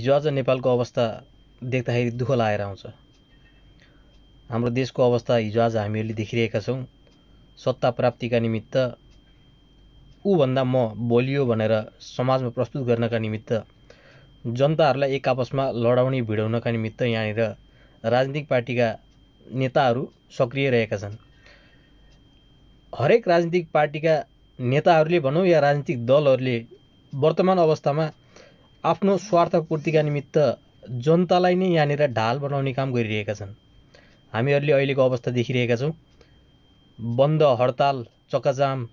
हिजोआज नेपालको अवस्था देख्दाखेरि दुःख लागेर आउँछ हाम्रो देशको अवस्था हिजोआज हामीहरूले देखिरहेका छौँ सत्ता प्राप्तिका निमित्त ऊभन्दा म बोलियो भनेर समाजमा प्रस्तुत गर्नका निमित्त जनताहरूलाई एक आपसमा लडाउने भिडाउनका निमित्त यहाँनिर राजनीतिक पार्टीका नेताहरू सक्रिय रहेका छन् हरेक राजनीतिक पार्टीका नेताहरूले भनौँ या राजनीतिक दलहरूले वर्तमान अवस्थामा आफ्नो स्वार्थपूर्तिका निमित्त जनतालाई नै यहाँनिर ढाल बनाउने काम गरिरहेका छन् हामीहरूले अहिलेको अवस्था देखिरहेका छौँ बन्द हडताल चक्काजाम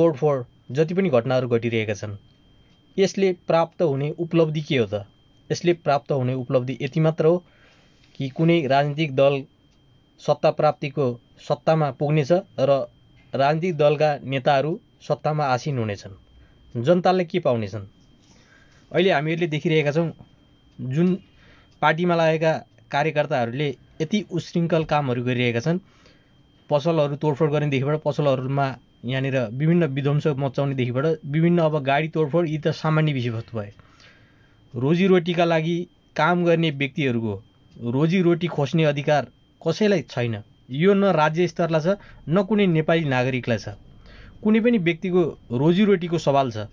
तोडफोड जति पनि घटनाहरू घटिरहेका छन् यसले प्राप्त हुने उपलब्धि के हो त यसले प्राप्त हुने उपलब्धि यति मात्र हो कि कुनै राजनीतिक दल सत्ता प्राप्तिको सत्तामा पुग्नेछ र राजनीतिक दलका नेताहरू सत्तामा आसीन हुनेछन् जनताले के पाउनेछन् अहिले हामीहरूले देखिरहेका छौँ जुन पार्टीमा लागेका कार्यकर्ताहरूले यति उशृङ्खल कामहरू गरिरहेका छन् पसलहरू तोडफोड गर्नेदेखिबाट पसलहरूमा यहाँनिर विभिन्न विध्वंस मचाउनेदेखिबाट विभिन्न अब गाडी तोडफोड यी त सामान्य विषयवस्तु भए रोजीरोटीका लागि काम गर्ने व्यक्तिहरूको रोजीरोटी खोज्ने अधिकार कसैलाई छैन यो न राज्य स्तरलाई छ न कुनै नेपाली नागरिकलाई छ कुनै पनि व्यक्तिको रोजीरोटीको सवाल छ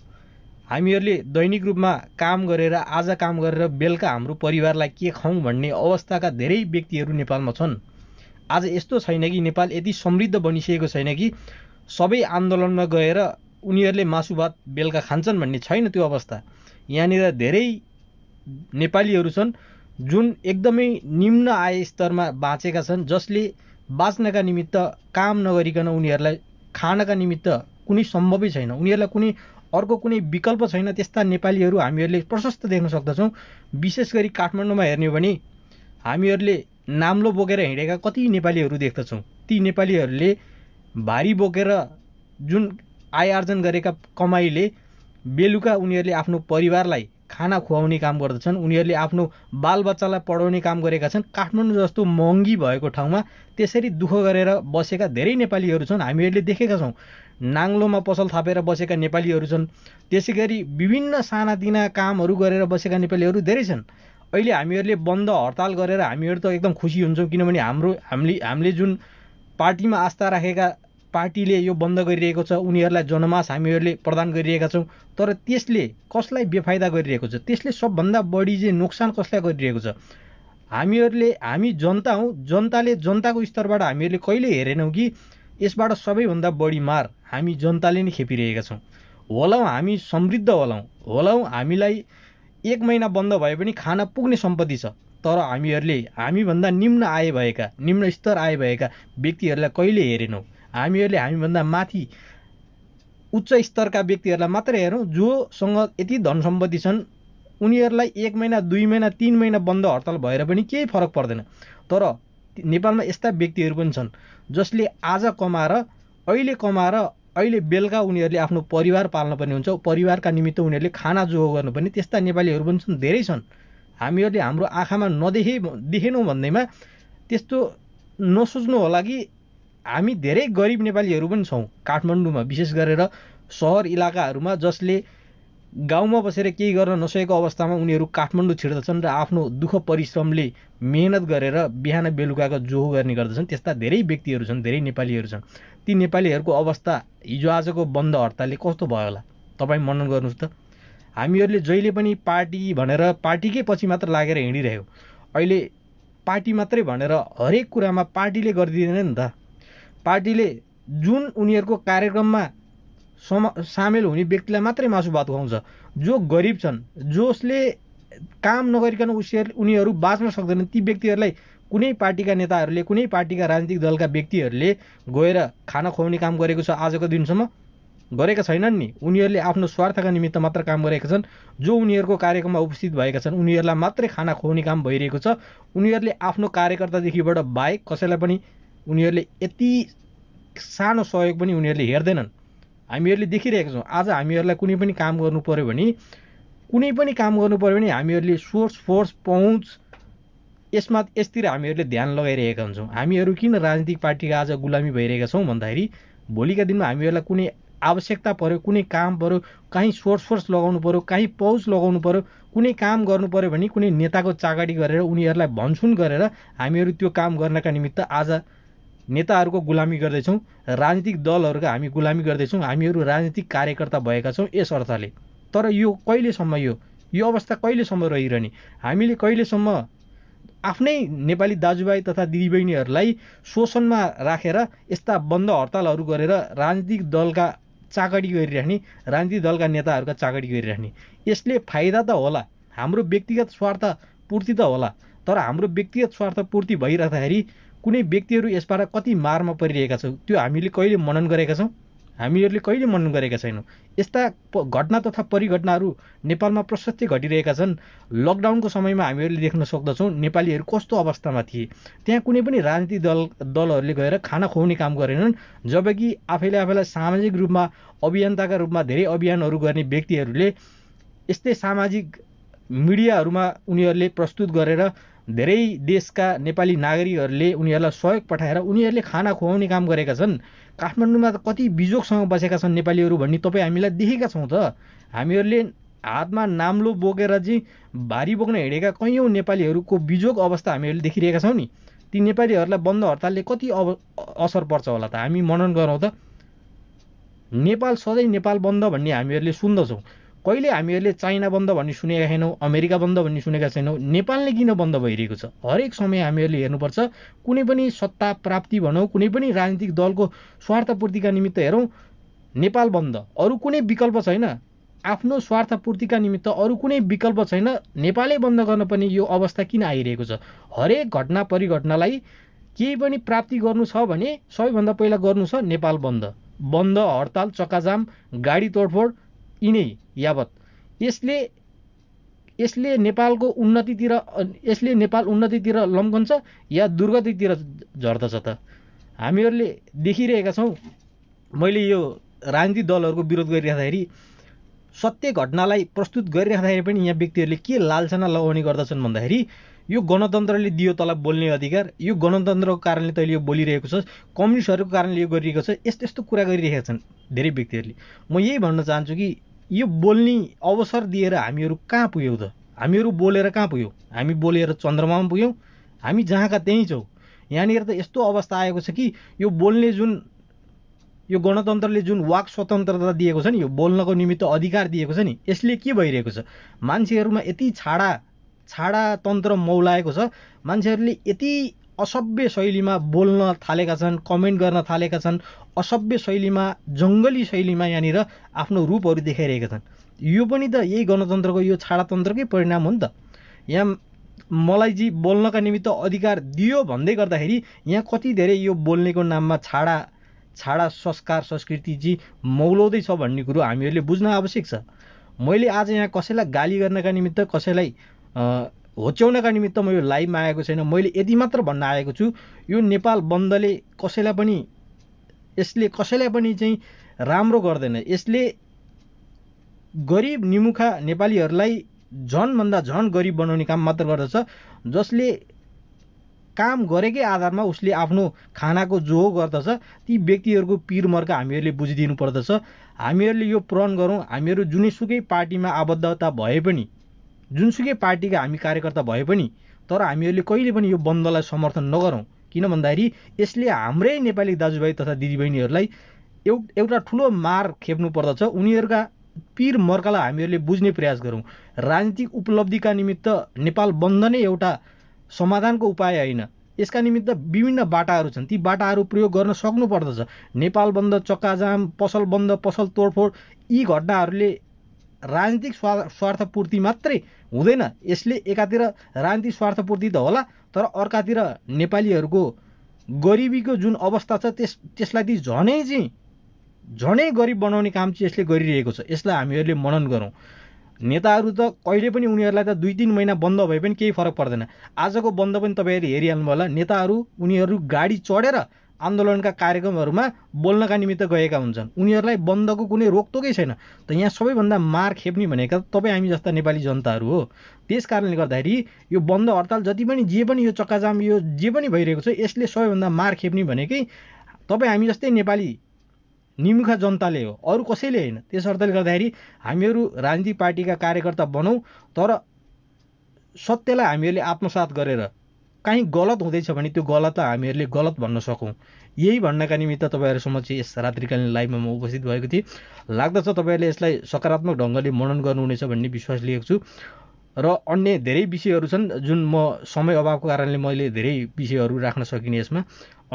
हामीहरूले दैनिक रूपमा काम गरेर आज काम गरेर बेलुका हाम्रो परिवारलाई के खाउँ भन्ने अवस्थाका धेरै व्यक्तिहरू नेपालमा छन् आज यस्तो छैन कि नेपाल यति समृद्ध बनिसकेको छैन कि सबै आन्दोलनमा गएर उनीहरूले मासु भात बेलुका खान्छन् भन्ने छैन त्यो अवस्था यहाँनिर धेरै नेपालीहरू छन् जुन एकदमै निम्न आय स्तरमा बाँचेका छन् जसले बाँच्नका निमित्त काम नगरिकन उनीहरूलाई खानका निमित्त कुनै सम्भवै छैन उनीहरूलाई कुनै अर्को कुनै विकल्प छैन त्यस्ता नेपालीहरू हामीहरूले प्रशस्त देख्न सक्दछौँ विशेष गरी काठमाडौँमा हेर्ने हो भने हामीहरूले नाम्लो बोकेर हिँडेका कति नेपालीहरू देख्दछौँ ती नेपालीहरूले भारी बोकेर जुन आय आर्जन गरेका कमाइले बेलुका उनीहरूले आफ्नो परिवारलाई खाना खुवाउने काम गर्दछन् उनीहरूले आफ्नो बालबच्चालाई पढाउने काम गरेका छन् काठमाडौँ जस्तो महँगी भएको ठाउँमा त्यसरी दुःख गरेर बसेका धेरै नेपालीहरू छन् हामीहरूले देखेका छौँ नाङ्लोमा पसल थापेर बसेका नेपालीहरू छन् त्यसै गरी विभिन्न सानातिना कामहरू गरेर बसेका नेपालीहरू धेरै छन् अहिले हामीहरूले बन्द हडताल गरेर हामीहरू त एकदम खुसी हुन्छौँ किनभने हाम्रो हामीले हामीले जुन पार्टीमा आस्था राखेका पार्टीले यो बन्द गरिरहेको छ उनीहरूलाई जनमास हामीहरूले प्रदान गरिरहेका छौँ तर त्यसले कसलाई बेफाइदा गरिरहेको छ त्यसले सबभन्दा बढी चाहिँ नोक्सान कसलाई गरिरहेको छ हामीहरूले हामी जनता हौँ जनताले जनताको स्तरबाट हामीहरूले कहिले हेरेनौँ कि यसबाट सबैभन्दा बढी मार हामी जनताले नै खेपिरहेका छौँ होलाौँ हामी समृद्ध होलाौँ होलाौँ हामीलाई एक महिना बन्द भए पनि खाना पुग्ने सम्पत्ति छ तर हामीहरूले हामीभन्दा निम्न आय भएका निम्न स्तर आय भएका व्यक्तिहरूलाई कहिले हेरेनौँ हामीहरूले हामीभन्दा माथि उच्च स्तरका व्यक्तिहरूलाई मात्रै हेरौँ जोसँग यति धन सम्पत्ति छन् उनीहरूलाई एक महिना दुई महिना तिन महिना बन्द हडताल भएर पनि केही फरक पर्दैन तर नेपालमा यस्ता व्यक्तिहरू पनि छन् जसले आज कमाएर अहिले कमाएर अहिले बेलुका उनीहरूले आफ्नो परिवार पाल्न पनि हुन्छ परिवारका निमित्त उनीहरूले खाना जोगो गर्नु पनि त्यस्ता नेपालीहरू पनि छन् धेरै छन् हामीहरूले हाम्रो आँखामा नदेखे देखेनौँ भन्दैमा त्यस्तो नसोच्नु होला कि हामी धेरै गरिब नेपालीहरू पनि छौँ काठमाडौँमा विशेष गरेर सहर इलाकाहरूमा जसले गाउँमा बसेर केही गर्न नसकेको अवस्थामा उनीहरू काठमाडौँ छिर्दछन् र आफ्नो दुःख परिश्रमले मेहनत गरेर बिहान बेलुकाको जोहो गर्ने गर्दछन् त्यस्ता धेरै व्यक्तिहरू छन् धेरै नेपालीहरू छन् ती नेपालीहरूको अवस्था हिजो आजको बन्द हडतालले कस्तो भयो होला तपाईँ मनन गर्नुहोस् त हामीहरूले जहिले पनि पार्टी भनेर पार्टीकै पछि मात्र लागेर हिँडिरह्यो अहिले पार्टी मात्रै भनेर हरेक कुरामा पार्टीले गरिदिँदैन नि त पार्टीले जुन उनीहरूको कार्यक्रममा सम सामेल हुने व्यक्तिलाई मात्रै मासु भात खुवाउँछ जो गरिब छन् जसले काम नगरिकन उसले उनीहरू बाँच्न सक्दैनन् ती व्यक्तिहरूलाई कुनै पार्टीका नेताहरूले कुनै पार्टीका राजनीतिक दलका व्यक्तिहरूले गएर खाना खुवाउने काम गरेको छ आजको दिनसम्म गरेका छैनन् नि उनीहरूले आफ्नो स्वार्थका निमित्त मात्र काम गरेका छन् जो उनीहरूको कार्यक्रममा उपस्थित भएका छन् उनीहरूलाई मात्रै खाना खुवाउने काम भइरहेको छ उनीहरूले आफ्नो कार्यकर्तादेखिबाट बाहेक कसैलाई पनि उनीहरूले यति सानो सहयोग पनि उनीहरूले हेर्दैनन् हामीहरूले देखिरहेका छौँ आज हामीहरूलाई कुनै पनि काम गर्नु पऱ्यो भने कुनै पनि काम गर्नु पऱ्यो भने हामीहरूले सोर्स फोर्स पहुँच यसमा यसतिर हामीहरूले ध्यान लगाइरहेका हुन्छौँ हामीहरू किन राजनीतिक पार्टीको आज गुलामी भइरहेका छौँ भन्दाखेरि भोलिका दिनमा हामीहरूलाई कुनै आवश्यकता पऱ्यो कुनै काम पऱ्यो काहीँ सोर्स फोर्स लगाउनु पऱ्यो काहीँ पहुँच लगाउनु पऱ्यो कुनै काम गर्नु पऱ्यो भने कुनै नेताको चागाडी गरेर उनीहरूलाई भन्छुन गरेर हामीहरू त्यो काम गर्नका निमित्त आज नेताहरूको गुलामी गर्दैछौँ राजनीतिक दलहरूको हामी गुलामी गर्दैछौँ हामीहरू राजनीतिक कार्यकर्ता भएका छौँ यस अर्थले तर यो कहिलेसम्म यो यो अवस्था कहिलेसम्म रहिरहने हामीले कहिलेसम्म आफ्नै नेपाली दाजुभाइ तथा दिदीबहिनीहरूलाई शोषणमा राखेर यस्ता बन्द हडतालहरू गरेर राजनीतिक दलका चाकडी गरिराख्ने राजनीतिक दलका नेताहरूका चाकडी गरिराख्ने यसले फाइदा त होला हाम्रो व्यक्तिगत स्वार्थ पूर्ति त होला तर हाम्रो व्यक्तिगत स्वार्थ पूर्ति भइरहँदाखेरि कुनै व्यक्तिहरू यसबाट कति मारमा परिरहेका छौँ त्यो हामीले कहिले मनन गरेका छौँ हामीहरूले कहिले मनन गरेका छैनौँ यस्ता घटना तथा परिघटनाहरू नेपालमा प्रशस्तै घटिरहेका छन् लकडाउनको समयमा हामीहरूले देख्न सक्दछौँ नेपालीहरू कस्तो अवस्थामा थिए त्यहाँ कुनै पनि राजनीतिक दल दलहरूले गएर खाना खुवाउने काम गरेनन् जबकि आफैले आफैलाई सामाजिक रूपमा अभियन्ताका रूपमा धेरै अभियानहरू गर्ने व्यक्तिहरूले यस्तै सामाजिक मिडियाहरूमा उनीहरूले प्रस्तुत गरेर धेरै देशका नेपाली नागरिकहरूले उनीहरूलाई सहयोग पठाएर उनीहरूले खाना खुवाउने काम गरेका छन् काठमाडौँमा त कति बिजोगसँग बसेका छन् नेपालीहरू भन्ने तपाईँ हामीलाई देखेका छौँ त हामीहरूले हातमा नाम्लो बोकेर चाहिँ भारी बोक्न हिँडेका कैयौँ नेपालीहरूको बिजोग अवस्था हामीहरूले देखिरहेका छौँ नि ती नेपालीहरूलाई बन्द हडतालले कति अब असर पर्छ होला त हामी मनन गरौँ त नेपाल सधैँ नेपाल बन्द भन्ने हामीहरूले सुन्दछौँ कहिले हामीहरूले चाइना बन्द भन्ने सुनेका छैनौँ अमेरिका बन्द भन्ने सुनेका छैनौँ नेपालले किन बन्द भइरहेको छ हरेक समय हामीहरूले हेर्नुपर्छ कुनै पनि सत्ता प्राप्ति भनौँ कुनै पनि राजनीतिक दलको स्वार्थपूर्तिका निमित्त हेरौँ नेपाल बन्द अरू कुनै विकल्प छैन आफ्नो स्वार्थपूर्तिका निमित्त अरू कुनै विकल्प छैन नेपालै बन्द गर्न पनि यो अवस्था किन आइरहेको छ हरेक घटना परिघटनालाई केही पनि प्राप्ति गर्नु छ भने सबैभन्दा पहिला गर्नु छ नेपाल बन्द बन्द हडताल चक्काजाम गाडी तोडफोड यिनै यावत यसले यसले नेपालको उन्नतितिर यसले नेपाल उन्नतितिर लम्कन्छ या दुर्गतितिर झर्दछ त हामीहरूले देखिरहेका छौँ मैले यो राजनीतिक दलहरूको विरोध गरिराख्दाखेरि सत्य घटनालाई प्रस्तुत गरिराख्दाखेरि पनि यहाँ व्यक्तिहरूले के लालसना लगाउने गर्दछन् भन्दाखेरि यो गणतन्त्रले दियो तँलाई बोल्ने अधिकार यो गणतन्त्रको कारणले तैँले यो बोलिरहेको छ कम्युनिस्टहरूको कारणले यो गरिरहेको छ यस्तो यस्तो कुरा गरिरहेका छन् धेरै व्यक्तिहरूले म यही भन्न चाहन्छु कि यो बोल्ने अवसर दिएर हामीहरू कहाँ पुग्यौँ त हामीहरू बोलेर कहाँ पुग्यौँ हामी बोलेर चन्द्रमा पनि पुग्यौँ हामी जहाँका त्यहीँ छौँ यहाँनिर त यस्तो अवस्था आएको छ कि यो बोल्ने जुन यो गणतन्त्रले जुन वाक स्वतन्त्रता दिएको छ नि यो बोल्नको निमित्त अधिकार दिएको छ नि यसले के भइरहेको छ मान्छेहरूमा यति छाडा छाडा तन्त्र मौलाएको छ मान्छेहरूले यति असभ्य शैलीमा बोल्न थालेका छन् कमेन्ट गर्न थालेका छन् असभ्य शैलीमा जङ्गली शैलीमा यहाँनिर आफ्नो रूपहरू देखाइरहेका छन् यो पनि त यही गणतन्त्रको यो छाडातन्त्रकै परिणाम हो नि त यहाँ मलाई जी बोल्नका निमित्त अधिकार दियो भन्दै गर्दाखेरि यहाँ कति धेरै यो बोल्नेको नाममा छाडा छाडा संस्कार संस्कृति जी मौलाउँदैछ भन्ने कुरो हामीहरूले बुझ्न आवश्यक छ मैले आज यहाँ कसैलाई गाली गर्नका निमित्त कसैलाई होच्याउनका निमित्त म यो लाइभ मागेको छैन मैले यति मात्र भन्न आएको छु यो नेपाल बन्दले कसैलाई पनि यसले कसैलाई पनि चाहिँ राम्रो गर्दैन यसले गरिब निमुखा नेपालीहरूलाई झनभन्दा झन गरिब बनाउने काम मात्र गर्दछ जसले काम गरेकै आधारमा उसले आफ्नो खानाको जो गर्दछ ती व्यक्तिहरूको पिर मर्का हामीहरूले बुझिदिनु पर्दछ हामीहरूले यो प्रण गरौँ हामीहरू जुनैसुकै पार्टीमा आबद्धता भए पनि जुनसुकै पार्टीका हामी कार्यकर्ता भए पनि तर हामीहरूले कहिले पनि यो बन्दलाई समर्थन नगरौँ किन भन्दाखेरि यसले हाम्रै नेपाली दाजुभाइ तथा दिदीबहिनीहरूलाई एउ एउटा ठुलो मार खेप्नु पर्दछ उनीहरूका पीर मर्कालाई हामीहरूले बुझ्ने प्रयास गरौँ राजनीतिक उपलब्धिका निमित्त नेपाल बन्द नै एउटा समाधानको उपाय होइन यसका निमित्त विभिन्न बाटाहरू छन् ती बाटाहरू प्रयोग गर्न सक्नुपर्दछ नेपाल बन्द चक्काजाम पसल बन्द पसल तोडफोड यी घटनाहरूले राजनीतिक स्वा स्वार्थपूर्ति मात्रै हुँदैन यसले एकातिर राजनीतिक स्वार्थपूर्ति त होला तर अर्कातिर नेपालीहरूको गरिबीको जुन अवस्था छ त्यस त्यसलाई ती झनै चाहिँ झनै गरिब बनाउने काम चाहिँ यसले गरिरहेको छ यसलाई हामीहरूले मनन गरौँ नेताहरू त कहिले पनि उनीहरूलाई त दुई तिन महिना बन्द भए पनि केही फरक पर्दैन आजको बन्द पनि तपाईँहरू हेरिहाल्नु होला नेताहरू उनीहरू गाडी चढेर आन्दोलनका कार्यक्रमहरूमा बोल्नका निमित्त गएका हुन्छन् उनीहरूलाई बन्दको कुनै रोकटोकै छैन त यहाँ सबैभन्दा मार खेप्ने भनेका तपाईँ हामी जस्ता नेपाली जनताहरू हो त्यस कारणले गर्दाखेरि यो बन्द हडताल जति पनि जे पनि यो चक्काजाम यो जे पनि भइरहेको छ यसले सबैभन्दा मार खेप्ने भनेकै तपाईँ हामी जस्तै नेपाली निमुखा जनताले हो अरू कसैले होइन त्यस अर्थले गर्दाखेरि हामीहरू राजनीतिक पार्टीका कार्यकर्ता बनौँ तर सत्यलाई हामीहरूले आत्मसात गरेर काहीँ गलत हुँदैछ भने त्यो त हामीहरूले गलत भन्न सकौँ यही भन्नका निमित्त तपाईँहरूसम्म चाहिँ यस रात्रिकालीन लाइभमा म उपस्थित भएको थिएँ लाग्दछ तपाईँहरूले यसलाई सकारात्मक ढङ्गले मनन गर्नुहुनेछ भन्ने विश्वास लिएको छु र अन्य धेरै विषयहरू छन् जुन म समय अभावको कारणले मैले धेरै विषयहरू राख्न सकिने यसमा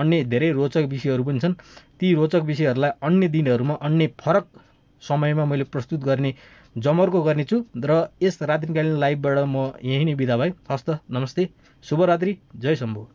अन्य धेरै रोचक विषयहरू पनि छन् ती रोचक विषयहरूलाई अन्य दिनहरूमा अन्य फरक समयमा मैले प्रस्तुत गर्ने जमर्को गर्नेछु र यस रात्रिकालीन लाइभबाट म यहीँ नै बिदा भएँ हस्त नमस्ते शुभरात्रि जय शंभू